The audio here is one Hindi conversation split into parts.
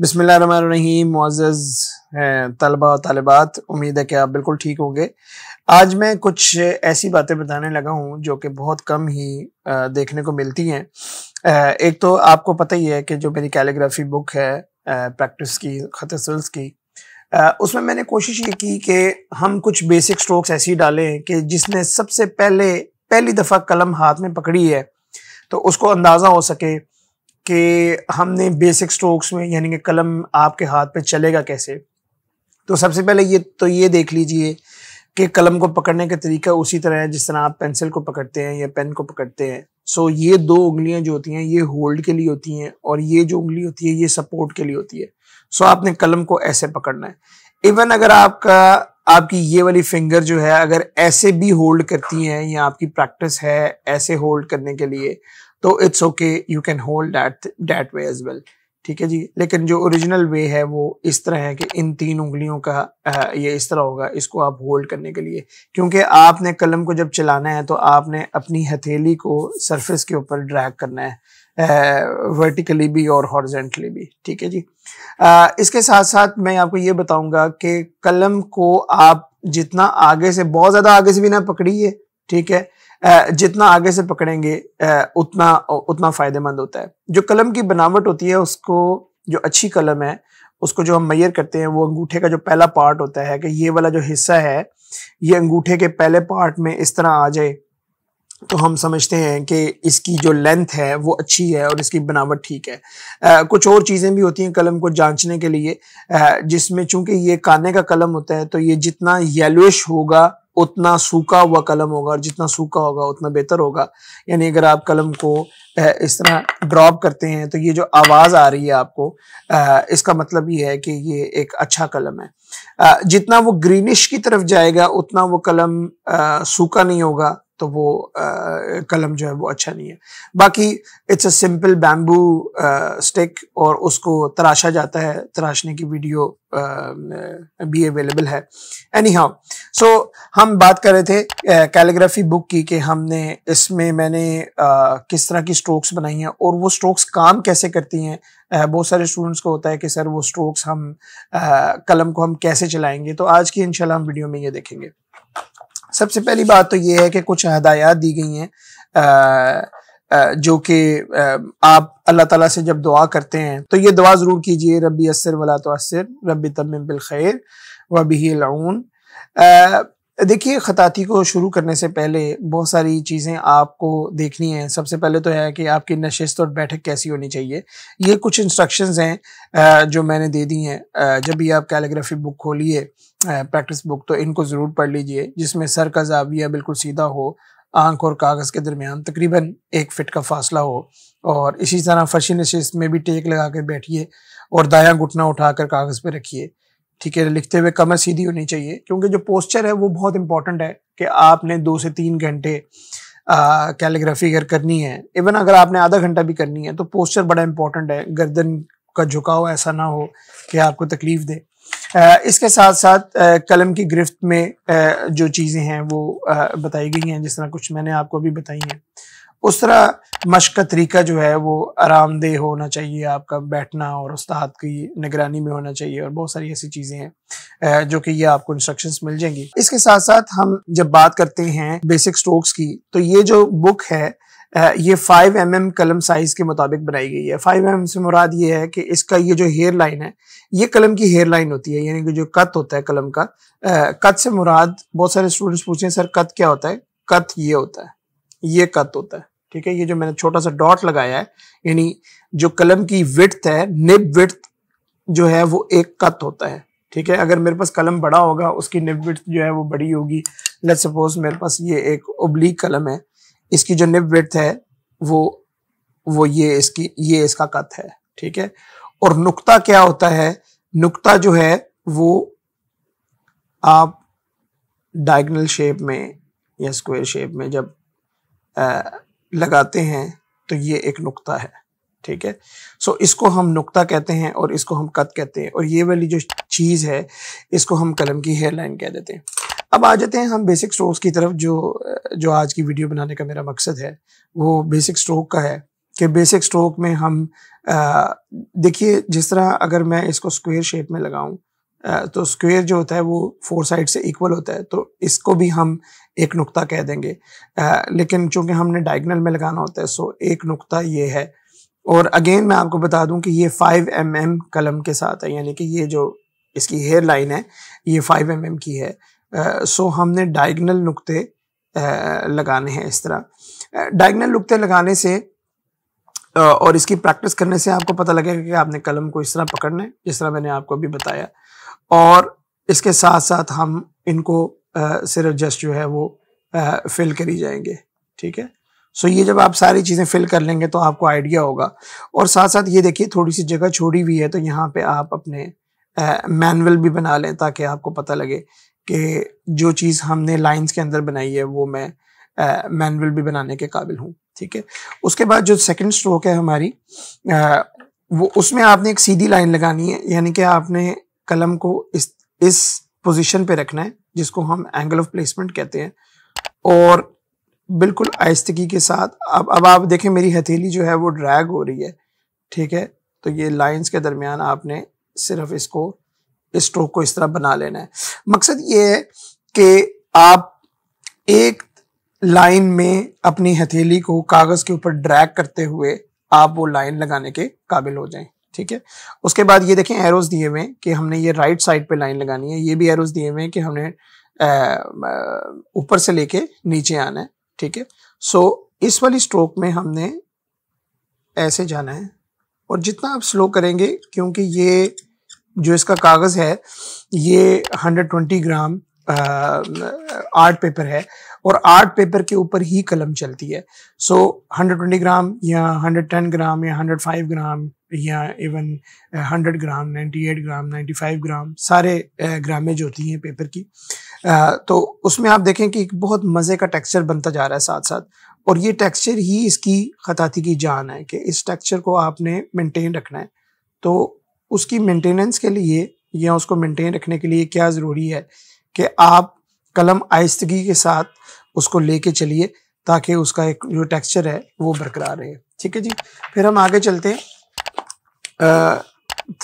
बिसमीम मोज़ तलबा तलबात उम्मीद है कि आप बिल्कुल ठीक होंगे आज मैं कुछ ऐसी बातें बताने लगा हूँ जो कि बहुत कम ही देखने को मिलती हैं एक तो आपको पता ही है कि जो मेरी कैलीग्राफी बुक है प्रैक्टिस की ख़त की उसमें मैंने कोशिश ये की कि हम कुछ बेसिक स्ट्रोक्स ऐसी डालें कि जिसने सबसे पहले पहली दफ़ा कलम हाथ में पकड़ी है तो उसको अंदाज़ा हो सके कि हमने बेसिक स्ट्रोक्स में यानी कि कलम आपके हाथ पे चलेगा कैसे तो सबसे पहले ये तो ये देख लीजिए कि कलम को पकड़ने का तरीका उसी तरह है जिस तरह आप पेंसिल को पकड़ते हैं या पेन को पकड़ते हैं सो ये दो उंगलियां जो होती हैं ये होल्ड के लिए होती हैं और ये जो उंगली होती है ये सपोर्ट के लिए होती है सो आपने कलम को ऐसे पकड़ना है इवन अगर आपका आपकी ये वाली फिंगर जो है अगर ऐसे भी होल्ड करती हैं या आपकी प्रैक्टिस है ऐसे होल्ड करने के लिए तो it's okay you can hold that that way as well ठीक है जी लेकिन जो ओरिजिनल वे है वो इस तरह है कि इन तीन उंगलियों का ये इस तरह होगा इसको आप होल्ड करने के लिए क्योंकि आपने कलम को जब चलाना है तो आपने अपनी हथेली को सरफेस के ऊपर ड्रैग करना है वर्टिकली भी और हॉर्जेंटली भी ठीक है जी आ, इसके साथ साथ मैं आपको ये बताऊंगा कि कलम को आप जितना आगे से बहुत ज़्यादा आगे से भी ना पकड़िए ठीक है जितना आगे से पकड़ेंगे उतना उतना फ़ायदेमंद होता है जो कलम की बनावट होती है उसको जो अच्छी कलम है उसको जो हम मैयर करते हैं वो अंगूठे का जो पहला पार्ट होता है कि ये वाला जो हिस्सा है ये अंगूठे के पहले पार्ट में इस तरह आ जाए तो हम समझते हैं कि इसकी जो लेंथ है वो अच्छी है और इसकी बनावट ठीक है आ, कुछ और चीज़ें भी होती हैं कलम को जांचने के लिए जिसमें चूंकि ये काने का कलम होता है तो ये जितना येलोइश होगा उतना सूखा हुआ कलम होगा और जितना सूखा होगा उतना बेहतर होगा यानी अगर आप कलम को इस तरह ड्रॉप करते हैं तो ये जो आवाज़ आ रही है आपको इसका मतलब ये है कि ये एक अच्छा कलम है जितना वो ग्रीनिश की तरफ जाएगा उतना वो कलम सूखा नहीं होगा तो वो आ, कलम जो है वो अच्छा नहीं है बाकी it's a simple bamboo stick और उसको तराशा जाता है तराशने की वीडियो आ, भी अवेलेबल है एनी हाउ सो हम बात कर रहे थे कैलीग्राफी बुक की कि हमने इसमें मैंने आ, किस तरह की स्ट्रोक्स बनाई हैं और वो स्ट्रोक्स काम कैसे करती हैं बहुत सारे स्टूडेंट्स को होता है कि सर वो स्ट्रोक्स हम कलम को हम कैसे चलाएंगे तो आज की इनशाला हम वीडियो में ये देखेंगे सबसे पहली बात तो ये है कि कुछ हदायत दी गई हैं जो कि आप अल्लाह ताला से जब दुआ करते हैं तो ये दुआ ज़रूर कीजिए रबी असर वला तो असर रबी तमिम बिलखैर वबीन लाउन देखिए ख़ताती को शुरू करने से पहले बहुत सारी चीज़ें आपको देखनी हैं सबसे पहले तो है कि आपकी नशस्त और बैठक कैसी होनी चाहिए ये कुछ इंस्ट्रक्शंस हैं जो मैंने दे दी हैं जब भी आप कैलीग्राफी बुक खोलिए प्रैक्टिस बुक तो इनको ज़रूर पढ़ लीजिए जिसमें सर का जाविया बिल्कुल सीधा हो आंख और कागज़ के दरमियान तकरीबन एक फिट का फासला हो और इसी तरह फर्शी नशस्त में भी टेक लगा कर बैठिए और दायां घुटना उठाकर कागज़ पर रखिए ठीक है लिखते हुए कमर सीधी होनी चाहिए क्योंकि जो पोस्चर है वो बहुत इंपॉर्टेंट है कि आपने दो से तीन घंटे कैलीग्राफी अगर करनी है इवन अगर आपने आधा घंटा भी करनी है तो पोस्चर बड़ा इंपॉर्टेंट है गर्दन का झुकाव ऐसा ना हो कि आपको तकलीफ दे इसके साथ साथ कलम की गिरफ्त में जो चीज़ें हैं वो बताई गई हैं जिस तरह कुछ मैंने आपको भी बताई हैं उस तरह मश्क का तरीका जो है वो आरामदेह होना चाहिए आपका बैठना और उस्ताद की निगरानी में होना चाहिए और बहुत सारी ऐसी चीज़ें हैं जो कि ये आपको इंस्ट्रक्शंस मिल जाएंगी इसके साथ साथ हम जब बात करते हैं बेसिक स्ट्रोक्स की तो ये जो बुक है ये फाइव एम एम कलम साइज़ के मुताबिक बनाई गई है फाइव एम mm से मुराद ये है कि इसका ये जो हेयर लाइन है ये कलम की हेयर लाइन होती है यानी कि जो कत होता है कलम का कत से मुराद बहुत सारे स्टूडेंट्स पूछे सर कत क्या होता है कत ये होता है ये कत होता है ठीक है ये जो मैंने छोटा सा डॉट लगाया है यानी जो कलम की विथ है निब विथ जो है वो एक कत होता है ठीक है अगर मेरे पास कलम बड़ा होगा उसकी निब विथ जो है वो बड़ी होगी लेट सपोज मेरे पास ये एक ओब्लिक कलम है इसकी जो निब विथ है वो वो ये इसकी ये इसका कथ है ठीक है और नुक्ता क्या होता है नुक्ता जो है वो आप डायगनल शेप में या स्क्वायर शेप में जब आ, लगाते हैं तो ये एक नुक्ता है ठीक है सो इसको हम नुक्ता कहते हैं और इसको हम कत कहते हैं और ये वाली जो चीज़ है इसको हम कलम की हेयर लाइन कह देते हैं अब आ जाते हैं हम बेसिक स्ट्रोक्स की तरफ जो जो आज की वीडियो बनाने का मेरा मकसद है वो बेसिक स्ट्रोक का है कि बेसिक स्ट्रोक में हम देखिए जिस तरह अगर मैं इसको स्क्वेयर शेप में लगाऊं तो स्क्वेयर जो होता है वो फोर साइड से इक्वल होता है तो इसको भी हम एक नुक्ता कह देंगे आ, लेकिन चूंकि हमने डायगनल में लगाना होता है सो एक नुक्ता ये है और अगेन मैं आपको बता दूं कि ये फाइव एम एम कलम के साथ है यानी कि ये जो इसकी हेयर लाइन है ये फाइव एम mm की है सो हमने डायगनल नुक्ते लगाने हैं इस तरह डायगनल नुक्ते लगाने से और इसकी प्रैक्टिस करने से आपको पता लगेगा कि आपने कलम को इस तरह पकड़ना है जिस तरह मैंने आपको अभी बताया और इसके साथ साथ हम इनको सिर्फ जस्ट जो है वो फिल करी जाएंगे ठीक है सो ये जब आप सारी चीज़ें फिल कर लेंगे तो आपको आइडिया होगा और साथ साथ ये देखिए थोड़ी सी जगह छोड़ी हुई है तो यहाँ पे आप अपने मैनुअल भी बना लें ताकि आपको पता लगे कि जो चीज़ हमने लाइंस के अंदर बनाई है वो मैं मैनुअल भी बनाने के काबिल हूँ ठीक है उसके बाद जो सेकंड स्ट्रोक है हमारी आ, वो उसमें आपने एक सीधी लाइन लगानी है यानी कि आपने कलम को इस इस पोजीशन पे रखना है जिसको हम एंगल ऑफ प्लेसमेंट कहते हैं और बिल्कुल आयस्तगी के साथ अब अब आप देखें मेरी हथेली जो है वो ड्रैग हो रही है ठीक है तो ये लाइंस के दरमियान आपने सिर्फ इसको स्ट्रोक को इस तरह बना लेना है मकसद ये है कि आप एक लाइन में अपनी हथेली को कागज के ऊपर ड्रैग करते हुए आप वो लाइन लगाने के काबिल हो जाएं ठीक है उसके बाद ये देखें एरोज दिए हुए कि हमने ये राइट साइड पे लाइन लगानी है ये भी एरोज दिए हुए कि हमने ऊपर से लेके नीचे आना है ठीक है सो इस वाली स्ट्रोक में हमने ऐसे जाना है और जितना आप स्लो करेंगे क्योंकि ये जो इसका कागज़ है ये 120 ग्राम आर्ट पेपर है और आर्ट पेपर के ऊपर ही कलम चलती है सो so, 120 ग्राम या 110 ग्राम या 105 ग्राम या इवन 100 ग्राम 98 ग्राम 95 ग्राम सारे ग्रामेज होती हैं पेपर की आ, तो उसमें आप देखें कि एक बहुत मज़े का टेक्सचर बनता जा रहा है साथ साथ और ये टेक्सचर ही इसकी खताती की जान है कि इस टेक्सचर को आपने मेंटेन रखना है तो उसकी मेंटेनेंस के लिए या उसको मेंटेन रखने के लिए क्या ज़रूरी है कि आप कलम आहिस्तगी के साथ उसको लेके चलिए ताकि उसका एक जो टेक्सचर है वो बरकरार रहे ठीक है जी फिर हम आगे चलते हैं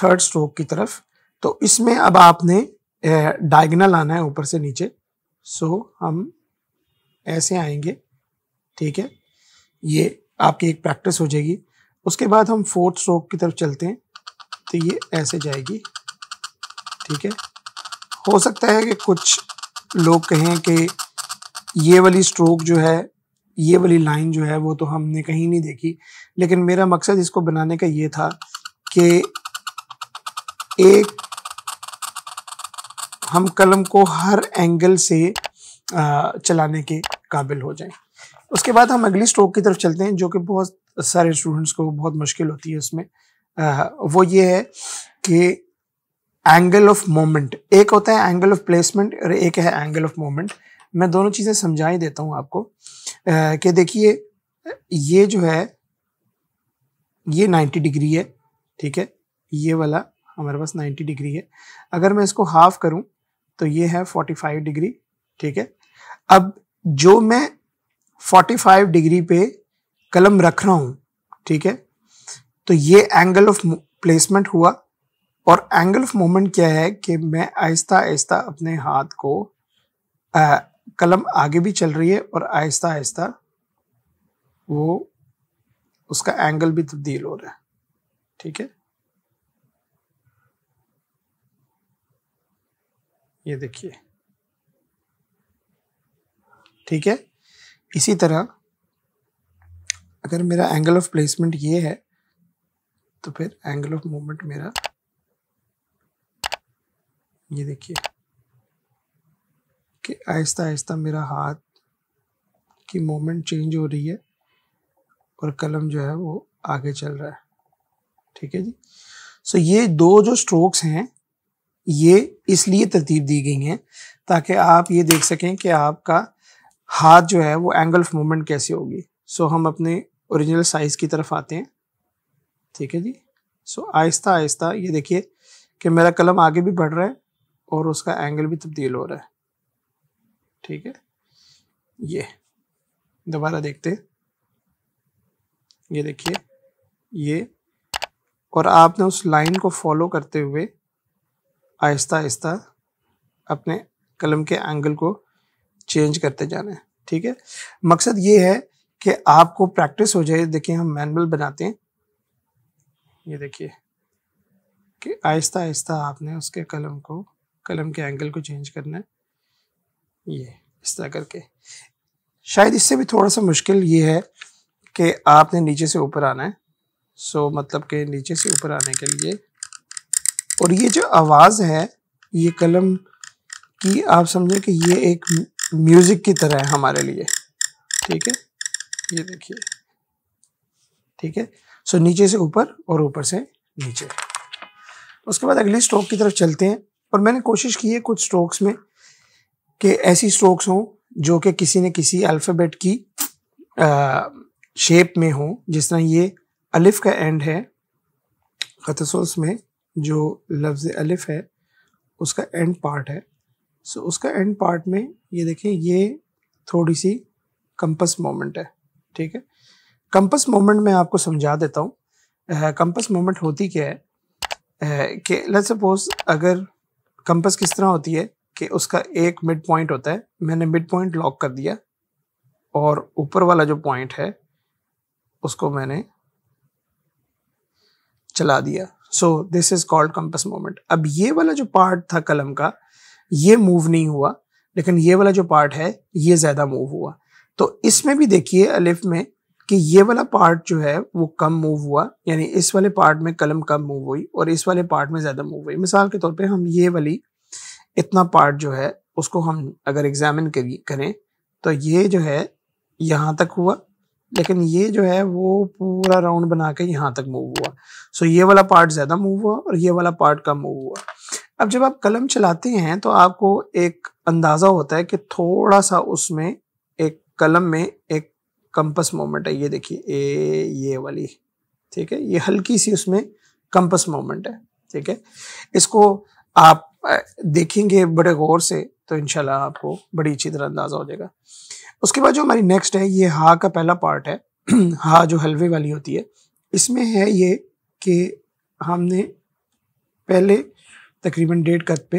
थर्ड स्ट्रोक की तरफ तो इसमें अब आपने डायगनल आना है ऊपर से नीचे सो हम ऐसे आएंगे ठीक है ये आपकी एक प्रैक्टिस हो जाएगी उसके बाद हम फोर्थ स्ट्रोक की तरफ चलते हैं तो ये ऐसे जाएगी ठीक है हो सकता है कि कुछ लोग कहें कि ये वाली स्ट्रोक जो है ये वाली लाइन जो है वो तो हमने कहीं नहीं देखी लेकिन मेरा मकसद इसको बनाने का ये था कि एक हम कलम को हर एंगल से चलाने के काबिल हो जाएं उसके बाद हम अगली स्ट्रोक की तरफ चलते हैं जो कि बहुत सारे स्टूडेंट्स को बहुत मुश्किल होती है उसमें वो ये है कि एंगल ऑफ मोमेंट एक होता है एंगल ऑफ प्लेसमेंट और एक है एंगल ऑफ मोमेंट मैं दोनों चीज़ें समझा ही देता हूँ आपको कि देखिए ये जो है ये 90 डिग्री है ठीक है ये वाला हमारे पास 90 डिग्री है अगर मैं इसको हाफ करूं तो ये है 45 डिग्री ठीक है अब जो मैं 45 डिग्री पे कलम रख रहा हूं ठीक है तो ये एंगल ऑफ प्लेसमेंट हुआ और एंगल ऑफ मोमेंट क्या है कि मैं आहिस्ता आहिस्ता अपने हाथ को आ, कलम आगे भी चल रही है और आहिस्ता आहिस्ता वो उसका एंगल भी तब्दील हो रहा है ठीक है ये देखिए ठीक है इसी तरह अगर मेरा एंगल ऑफ प्लेसमेंट ये है तो फिर एंगल ऑफ मूवमेंट मेरा ये देखिए कि आहिस्ता आहिस्ता मेरा हाथ की मूवमेंट चेंज हो रही है और कलम जो है वो आगे चल रहा है ठीक है जी सो ये दो जो स्ट्रोक्स हैं ये इसलिए तरतीब दी गई हैं ताकि आप ये देख सकें कि आपका हाथ जो है वो एंगल ऑफ मूवमेंट कैसे होगी सो हम अपने ओरिजिनल साइज़ की तरफ आते हैं ठीक है जी सो आहिस्ता आहिस्ता ये देखिए कि मेरा कलम आगे भी बढ़ रहा है और उसका एंगल भी तब्दील हो रहा है ठीक है ये दोबारा देखते हैं ये देखिए ये और आपने उस लाइन को फॉलो करते हुए आहिस्ता आहिस्ता अपने कलम के एंगल को चेंज करते जाना है ठीक है मकसद ये है कि आपको प्रैक्टिस हो जाए देखिए हम मैनुअल बनाते हैं ये देखिए कि आहिस्ता आहिस्ता आपने उसके कलम को कलम के एंगल को चेंज करना है ये इस तरह करके शायद इससे भी थोड़ा सा मुश्किल ये है कि आपने नीचे से ऊपर आना है सो मतलब कि नीचे से ऊपर आने के लिए और ये जो आवाज़ है ये कलम की आप समझें कि ये एक म्यूज़िक की तरह है हमारे लिए ठीक है ये देखिए ठीक है सो नीचे से ऊपर और ऊपर से नीचे उसके बाद अगली स्ट्रोक की तरफ चलते हैं और मैंने कोशिश की है कुछ स्ट्रोक्स में कि ऐसी स्ट्रोक्स हों जो कि किसी न किसी अल्फ़ाबेट की आ, शेप में हो जिस तरह ये अलिफ का एंड है खतसोस में जो लफ्ज़ अलिफ है उसका एंड पार्ट है सो उसका एंड पार्ट में ये देखें ये थोड़ी सी कंपस मोमेंट है ठीक है कंपस मोमेंट में आपको समझा देता हूँ कंपस मोमेंट होती क्या है कि लेट्स सपोज अगर कंपस किस तरह होती है कि उसका एक मिड पॉइंट होता है मैंने मिड पॉइंट लॉक कर दिया और ऊपर वाला जो पॉइंट है उसको मैंने चला दिया so this is called compass moment अब ये वाला जो पार्ट था कलम का ये मूव नहीं हुआ लेकिन ये वाला जो पार्ट है ये ज़्यादा मूव हुआ तो इसमें भी देखिए अलिफ में कि ये वाला पार्ट जो है वो कम मूव हुआ यानी इस वाले पार्ट में कलम कम मूव हुई और इस वाले पार्ट में ज़्यादा मूव हुई मिसाल के तौर पे हम ये वाली इतना पार्ट जो है उसको हम अगर एग्जामिन करें तो ये जो है यहाँ तक हुआ लेकिन ये जो है वो पूरा राउंड बना के यहाँ तक मूव हुआ सो ये वाला पार्ट ज़्यादा मूव हुआ और ये वाला पार्ट कम मूव हुआ अब जब आप कलम चलाते हैं तो आपको एक अंदाज़ा होता है कि थोड़ा सा उसमें एक कलम में एक कंपस मोमेंट है ये देखिए ए ये वाली ठीक है ये हल्की सी उसमें कंपस मोमेंट है ठीक है इसको आप देखेंगे बड़े गौर से तो इनशाला आपको बड़ी अच्छी तरह अंदाज़ा हो जाएगा उसके बाद जो हमारी नेक्स्ट है ये हा का पहला पार्ट है हा जो हलवे वाली होती है इसमें है ये कि हमने पहले तकरीबन डेढ़ कद पे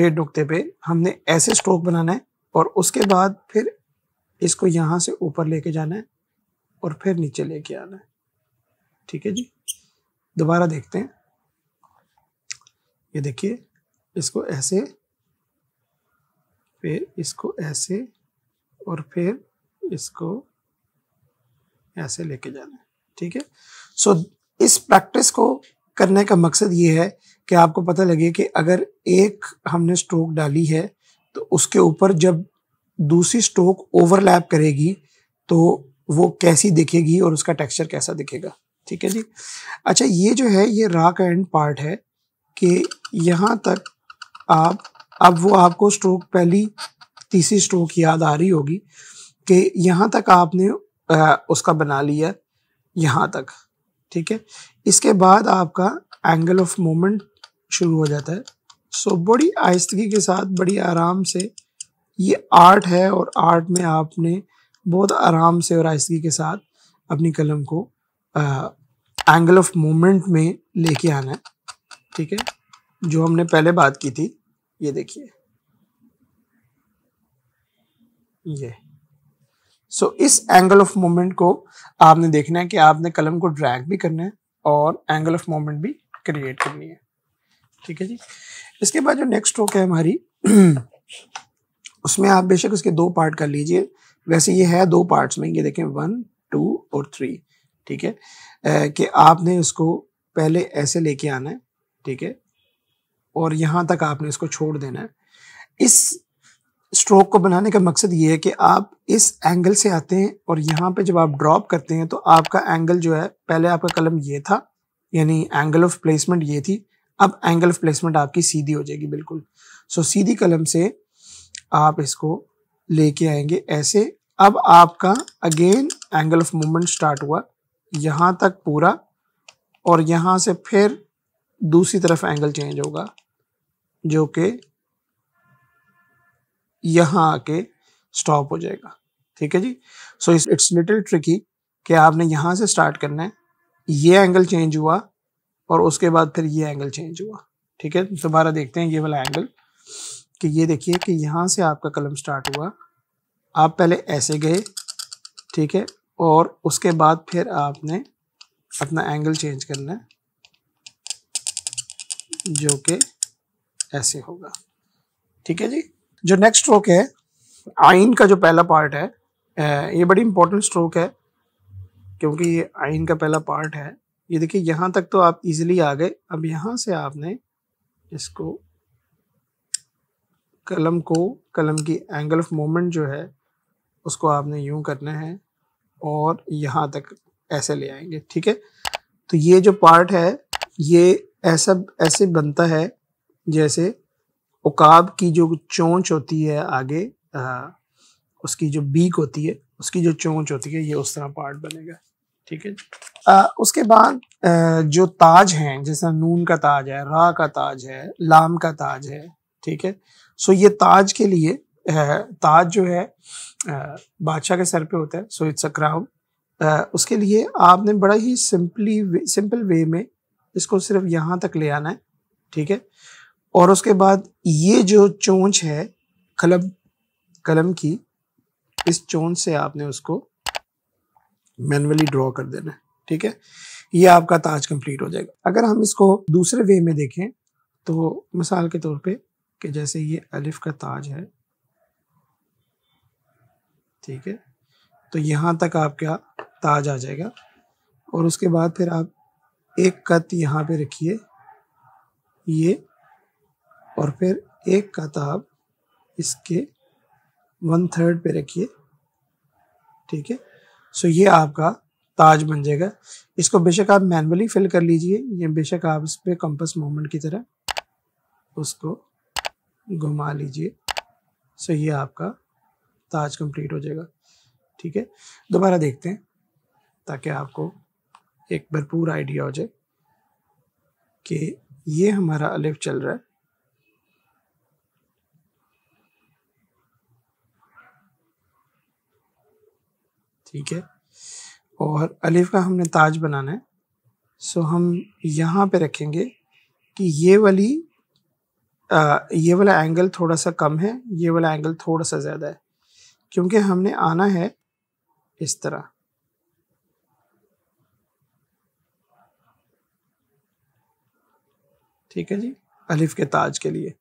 डेढ़ नुकते पे हमने ऐसे स्ट्रोक बनाना है और उसके बाद फिर इसको यहाँ से ऊपर लेके जाना है और फिर नीचे लेके आना है ठीक है जी दोबारा देखते हैं ये देखिए इसको ऐसे फिर इसको ऐसे और फिर इसको ऐसे लेके जाना है ठीक है सो इस प्रैक्टिस को करने का मकसद ये है कि आपको पता लगे कि अगर एक हमने स्ट्रोक डाली है तो उसके ऊपर जब दूसरी स्ट्रोक ओवरलैप करेगी तो वो कैसी दिखेगी और उसका टेक्सचर कैसा दिखेगा ठीक है जी अच्छा ये जो है ये रा का एंड पार्ट है कि यहाँ तक आप अब वो आपको स्ट्रोक पहली तीसरी स्ट्रोक याद आ रही होगी कि यहाँ तक आपने आ, उसका बना लिया यहाँ तक ठीक है इसके बाद आपका एंगल ऑफ मोमेंट शुरू हो जाता है सो बड़ी आहिस्तगी के साथ बड़ी आराम से ये आर्ट है और आर्ट में आपने बहुत आराम से और आयसगी के साथ अपनी कलम को आ, एंगल ऑफ मोमेंट में लेके आना है ठीक है जो हमने पहले बात की थी ये देखिए ये सो so, इस एंगल ऑफ मोमेंट को आपने देखना है कि आपने कलम को ड्रैग भी करना है और एंगल ऑफ मोमेंट भी क्रिएट करनी है ठीक है जी इसके बाद जो नेक्स्ट स्ट्रोक है हमारी उसमें आप बेशक उसके दो पार्ट कर लीजिए वैसे ये है दो पार्ट्स में ये देखें वन टू और थ्री ठीक है कि आपने उसको पहले ऐसे लेके आना है ठीक है और यहाँ तक आपने इसको छोड़ देना है इस स्ट्रोक को बनाने का मकसद ये है कि आप इस एंगल से आते हैं और यहाँ पे जब आप ड्रॉप करते हैं तो आपका एंगल जो है पहले आपका कलम ये था यानी एंगल ऑफ प्लेसमेंट ये थी अब एंगल ऑफ प्लेसमेंट आपकी सीधी हो जाएगी बिल्कुल सो सीधी कलम से आप इसको लेके आएंगे ऐसे अब आपका again angle of movement start हुआ यहाँ तक पूरा और यहाँ से फिर दूसरी तरफ एंगल चेंज होगा जो कि यहाँ आके स्टॉप हो जाएगा ठीक है जी सो इस इट्स लिटिल ट्रिकी कि आपने यहाँ से स्टार्ट करना है ये एंगल चेंज हुआ और उसके बाद फिर ये एंगल चेंज हुआ ठीक है दोबारा देखते हैं ये वाला एंगल कि ये देखिए कि यहाँ से आपका कलम स्टार्ट हुआ आप पहले ऐसे गए ठीक है और उसके बाद फिर आपने अपना एंगल चेंज करना है जो कि ऐसे होगा ठीक है जी जो नेक्स्ट स्ट्रोक है आइन का जो पहला पार्ट है ये बड़ी इंपॉर्टेंट स्ट्रोक है क्योंकि ये आइन का पहला पार्ट है ये देखिए यहाँ तक तो आप इजीली आ गए अब यहाँ से आपने इसको कलम को कलम की एंगल ऑफ मोमेंट जो है उसको आपने यूं करना है और यहाँ तक ऐसे ले आएंगे ठीक है तो ये जो पार्ट है ये ऐसा ऐसे बनता है जैसे उकाब की जो चोंच होती है आगे आ, उसकी जो बीक होती है उसकी जो चोंच होती है ये उस तरह पार्ट बनेगा ठीक है आ, उसके बाद जो ताज हैं जैसा नून का ताज है रा का ताज है लाम का ताज है ठीक है सो ये ताज के लिए ताज जो है बादशाह के सर पे होता है सो इट्स अ क्राउन उसके लिए आपने बड़ा ही सिंपली सिंपल वे में इसको सिर्फ यहाँ तक ले आना है ठीक है और उसके बाद ये जो चोंच है कलम कलम की इस चोंच से आपने उसको मैनुअली ड्रॉ कर देना है ठीक है ये आपका ताज कंप्लीट हो जाएगा अगर हम इसको दूसरे वे में देखें तो मिसाल के तौर पे कि जैसे ये अलिफ का ताज है ठीक है तो यहाँ तक आपका ताज आ जाएगा और उसके बाद फिर आप एक कत यहाँ पे रखिए ये और फिर एक कत आप इसके वन थर्ड पे रखिए ठीक है सो ये आपका ताज बन जाएगा इसको बेशक आप मैन्युअली फिल कर लीजिए ये बेशक आप इस पर कंपस मोमेंट की तरह उसको घुमा लीजिए सो ये आपका ताज कंप्लीट हो जाएगा ठीक है दोबारा देखते हैं ताकि आपको एक भरपूर आइडिया हो जाए कि ये हमारा अलिफ चल रहा है ठीक है और अलिफ का हमने ताज बनाना है सो हम यहाँ पे रखेंगे कि ये वाली ये वाला एंगल थोड़ा सा कम है ये वाला एंगल थोड़ा सा ज़्यादा है क्योंकि हमने आना है इस तरह ठीक है जी अलिफ के ताज के लिए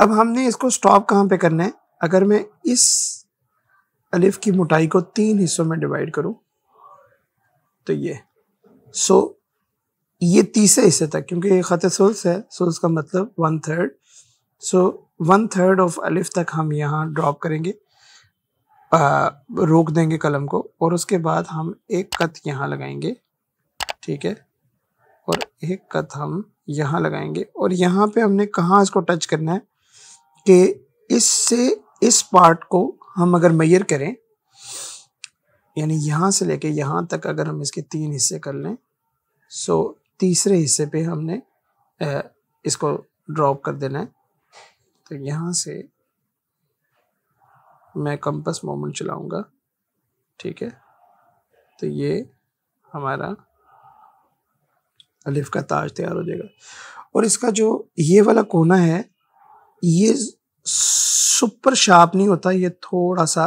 अब हमने इसको स्टॉप कहाँ पे करना है अगर मैं इस अलिफ की मोटाई को तीन हिस्सों में डिवाइड करूँ तो ये सो ये तीसरे हिस्से तक क्योंकि ये ख़त सुल्स है सुल्स का मतलब one third so one third of अलिफ तक हम यहाँ ड्रॉप करेंगे आ, रोक देंगे कलम को और उसके बाद हम एक कत यहाँ लगाएंगे ठीक है और एक कत हम यहाँ लगाएंगे और यहाँ पे हमने कहाँ इसको टच करना है कि इससे इस पार्ट को हम अगर मैयर करें यानी यहाँ से लेके यहाँ तक अगर हम इसके तीन हिस्से कर लें सो तीसरे हिस्से पे हमने इसको ड्रॉप कर देना है तो यहाँ से मैं कंपस मोमेंट चलाऊंगा ठीक है तो ये हमारा अलिफ का ताज तैयार हो जाएगा और इसका जो ये वाला कोना है ये सुपर शार्प नहीं होता ये थोड़ा सा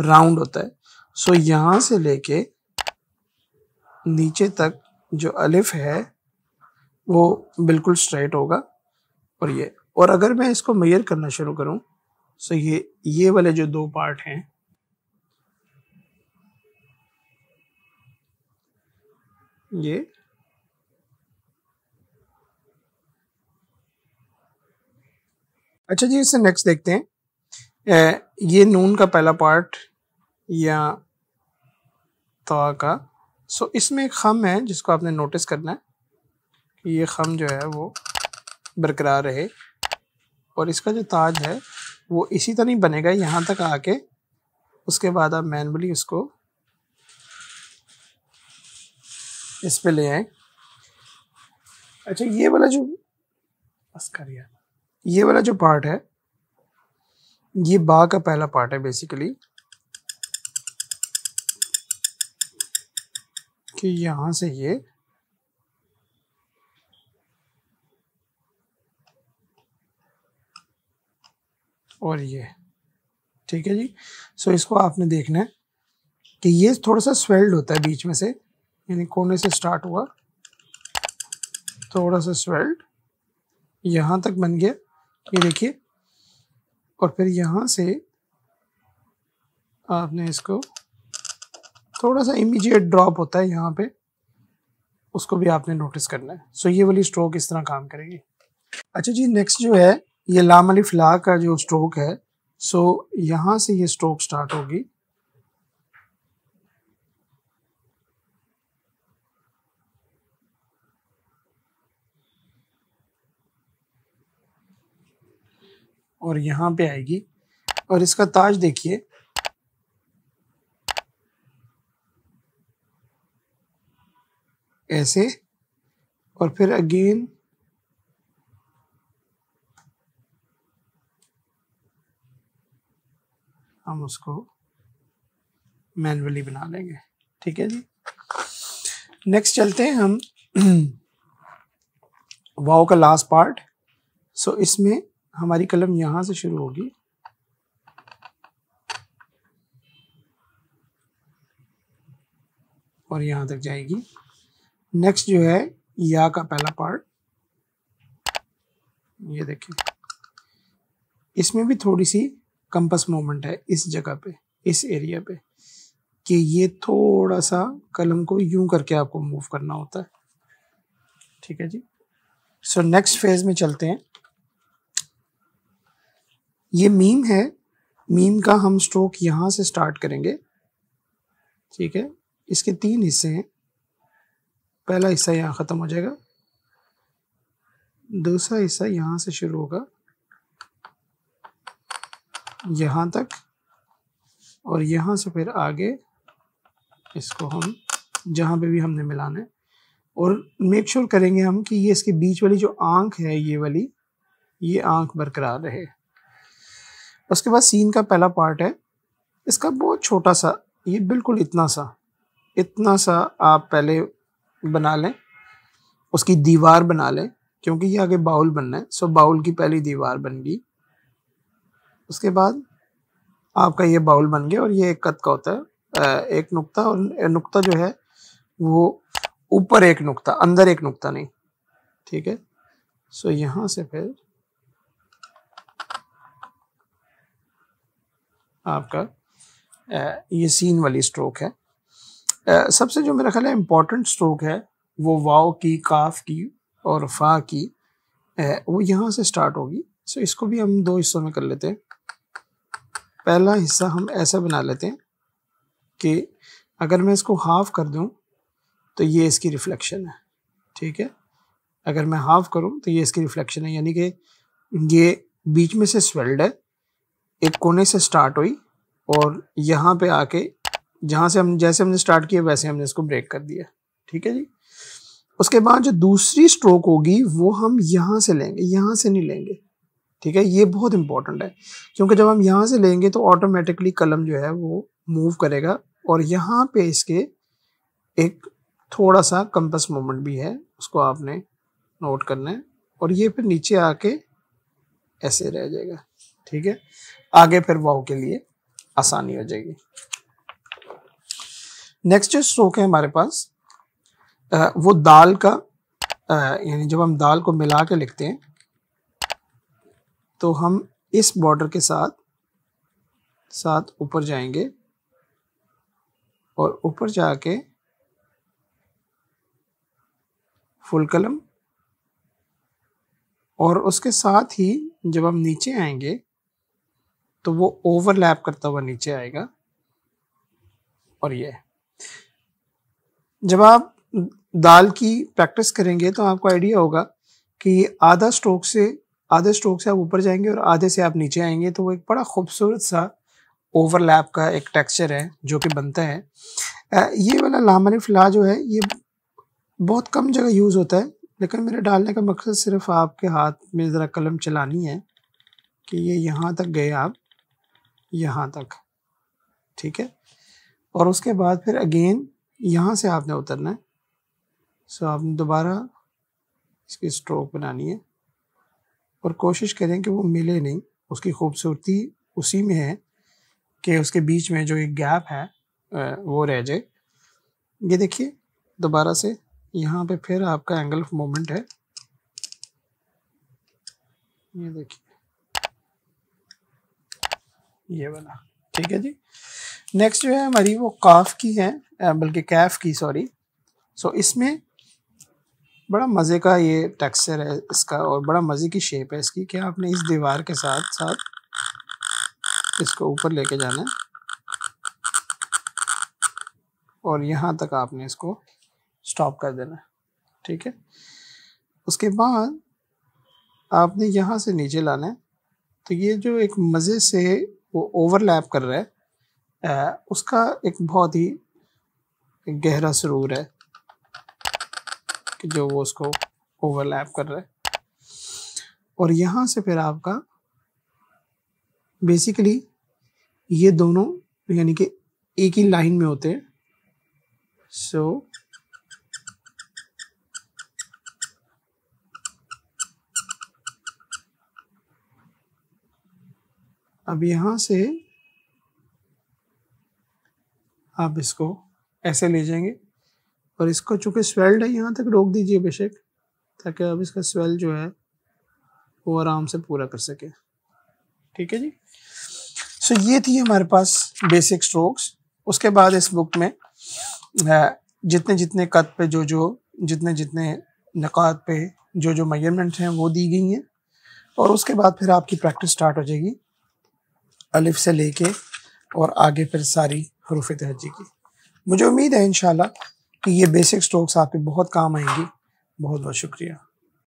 राउंड होता है सो यहाँ से लेके नीचे तक जो अलिफ है वो बिल्कुल स्ट्रेट होगा और ये और अगर मैं इसको मैयर करना शुरू करूँ सो ये ये वाले जो दो पार्ट हैं ये अच्छा जी इसे नेक्स्ट देखते हैं ए, ये नून का पहला पार्ट या ता का सो इसमें एक खम है जिसको आपने नोटिस करना है कि ये खम जो है वो बरकरार रहे और इसका जो ताज है वो इसी तरह ही बनेगा यहाँ तक आके उसके बाद आप मैनुअली उसको इस पे ले आए अच्छा ये वाला जो बस करिए ये वाला जो पार्ट है ये बा का पहला पार्ट है बेसिकली कि यहाँ से ये और ये ठीक है जी सो so, इसको आपने देखना है कि ये थोड़ा सा स्वेल्ड होता है बीच में से यानी कोने से स्टार्ट हुआ थोड़ा सा स्वेल्ड यहाँ तक बन गया ये देखिए और फिर यहां से आपने इसको थोड़ा सा इमीजिएट ड्रॉप होता है यहाँ पे उसको भी आपने नोटिस करना है सो so, ये वाली स्ट्रोक इस तरह काम करेगी अच्छा जी नेक्स्ट जो है ये लाम अली फ्ला का जो स्ट्रोक है सो so, यहाँ से ये स्ट्रोक स्टार्ट होगी और यहाँ पे आएगी और इसका ताज देखिए ऐसे और फिर अगेन हम उसको मैनुअली बना लेंगे ठीक है जी नेक्स्ट चलते हैं हम वाओ का लास्ट पार्ट सो so, इसमें हमारी कलम यहां से शुरू होगी और यहां तक जाएगी नेक्स्ट जो है या का पहला पार्ट ये देखिए इसमें भी थोड़ी सी कंपस मोमेंट है इस जगह पे इस एरिया पे कि ये थोड़ा सा कलम को यूं करके आपको मूव करना होता है ठीक है जी सो नेक्स्ट फेज में चलते हैं ये मीम है मीम का हम स्ट्रोक यहां से स्टार्ट करेंगे ठीक है इसके तीन हिस्से हैं पहला हिस्सा यहाँ ख़त्म हो जाएगा दूसरा हिस्सा यहाँ से शुरू होगा यहाँ तक और यहाँ से फिर आगे इसको हम जहाँ पे भी हमने मिलाना है और मेक श्योर sure करेंगे हम कि ये इसके बीच वाली जो आंख है ये वाली ये आंख बरकरार रहे उसके बाद सीन का पहला पार्ट है इसका बहुत छोटा सा ये बिल्कुल इतना सा इतना सा आप पहले बना लें उसकी दीवार बना लें क्योंकि ये आगे बाउल बनना है सो बाउल की पहली दीवार बन गई उसके बाद आपका ये बाउल बन गया और ये एक कद का होता है एक नुक्ता और नुक्ता जो है वो ऊपर एक नुक्ता अंदर एक नुक्ता नहीं ठीक है सो यहाँ से फिर आपका ये सीन वाली स्ट्रोक है सबसे जो मेरा ख्याल है इम्पोर्टेंट स्ट्रोक है वो वाव की काफ की और फा की वो यहाँ से स्टार्ट होगी सो इसको भी हम दो हिस्सों में कर लेते हैं पहला हिस्सा हम ऐसा बना लेते हैं कि अगर मैं इसको हाफ कर दूँ तो ये इसकी रिफ्लेक्शन है ठीक है अगर मैं हाफ करूँ तो ये इसकी रिफ्लेक्शन है यानी कि ये बीच में से स्वेल्ड है एक कोने से स्टार्ट हुई और यहाँ पे आके जहाँ से हम जैसे हमने स्टार्ट किया वैसे हमने इसको ब्रेक कर दिया ठीक है जी उसके बाद जो दूसरी स्ट्रोक होगी वो हम यहाँ से लेंगे यहाँ से नहीं लेंगे ठीक है ये बहुत इंपॉर्टेंट है क्योंकि जब हम यहाँ से लेंगे तो ऑटोमेटिकली कलम जो है वो मूव करेगा और यहाँ पे इसके एक थोड़ा सा कंपस मोमेंट भी है उसको आपने नोट करना है और ये फिर नीचे आके ऐसे रह जाएगा ठीक है आगे फिर वाह के लिए आसानी हो जाएगी नेक्स्ट जो स्ट्रोक है हमारे पास वो दाल का यानी जब हम दाल को मिला के लिखते हैं तो हम इस बॉर्डर के साथ साथ ऊपर जाएंगे और ऊपर जाके फुल कलम और उसके साथ ही जब हम नीचे आएंगे तो वो ओवरलैप करता हुआ नीचे आएगा और ये जब आप दाल की प्रैक्टिस करेंगे तो आपको आइडिया होगा कि आधा स्ट्रोक से आधे स्ट्रोक से आप ऊपर जाएंगे और आधे से आप नीचे आएंगे तो वो एक बड़ा खूबसूरत सा ओवरलैप का एक टेक्सचर है जो कि बनता है ये वाला लामन फिला जो है ये बहुत कम जगह यूज़ होता है लेकिन मेरे डालने का मकसद सिर्फ आपके हाथ में ज़रा कलम चलानी है कि ये यहाँ तक गए आप यहाँ तक ठीक है और उसके बाद फिर अगेन यहाँ से आपने उतरना है सो आपने दोबारा इसकी स्ट्रोक बनानी है और कोशिश करें कि वो मिले नहीं उसकी खूबसूरती उसी में है कि उसके बीच में जो एक गैप है वो रह जाए ये देखिए दोबारा से यहाँ पे फिर आपका एंगल ऑफ मोमेंट है ये देखिए ये वाला ठीक है जी नेक्स्ट जो है हमारी वो काफ की है बल्कि कैफ की सॉरी सो so, इसमें बड़ा मज़े का ये टेक्सचर है इसका और बड़ा मज़े की शेप है इसकी क्या आपने इस दीवार के साथ साथ इसको ऊपर लेके जाना है और यहाँ तक आपने इसको स्टॉप कर देना है ठीक है उसके बाद आपने यहाँ से नीचे लाना है तो ये जो एक मज़े से वो ओवरलैप कर रहा है उसका एक बहुत ही गहरा सुरूर है कि जो वो उसको ओवरलैप कर रहा है और यहाँ से फिर आपका बेसिकली ये दोनों यानी कि एक ही लाइन में होते हैं सो so, अब यहाँ से आप इसको ऐसे ले जाएंगे और इसको चूँकि स्वेल्ड है यहाँ तक रोक दीजिए बेशक ताकि अब इसका स्वेल जो है वो आराम से पूरा कर सके ठीक है जी सो ये थी हमारे पास बेसिक स्ट्रोक्स उसके बाद इस बुक में जितने जितने कद पे जो जो जितने जितने नकात पे जो जो मेजरमेंट हैं वो दी गई हैं और उसके बाद फिर आपकी प्रैक्टिस स्टार्ट हो जाएगी अलिफ से लेके और आगे फिर सारी हरूफ तहजी की मुझे उम्मीद है इन कि ये बेसिक स्ट्रोक्स आपके बहुत काम आएंगी बहुत बहुत शुक्रिया